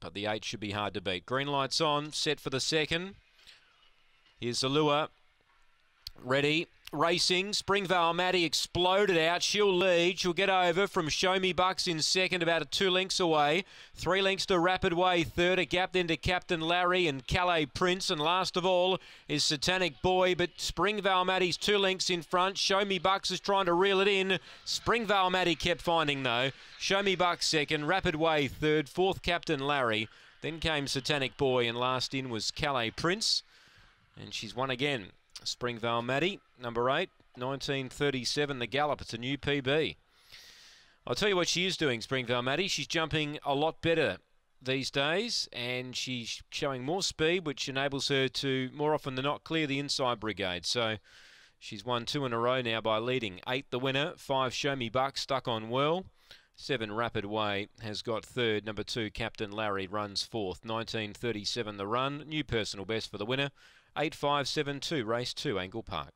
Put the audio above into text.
but the eight should be hard to beat. Green light's on, set for the second. Here's lure. Ready racing. Springvale Maddie exploded out. She'll lead. She'll get over from Show Me Bucks in second, about two lengths away. Three lengths to Rapid Way, third. A gap then to Captain Larry and Calais Prince. And last of all is Satanic Boy. But Springvale Maddie's two lengths in front. Show Me Bucks is trying to reel it in. Springvale Maddie kept finding though. Show Me Bucks second. Rapid Way third. Fourth Captain Larry. Then came Satanic Boy, and last in was Calais Prince. And she's won again. Springvale Maddie, number eight, 1937, the gallop. It's a new PB. I'll tell you what she is doing, Springvale Maddie. She's jumping a lot better these days, and she's showing more speed, which enables her to more often than not clear the inside brigade. So she's won two in a row now by leading. Eight the winner, five show me buck stuck on well. Seven Rapid Way has got third. Number two, Captain Larry runs fourth. 1937 the run. New personal best for the winner. 8572 race two, Angle Park.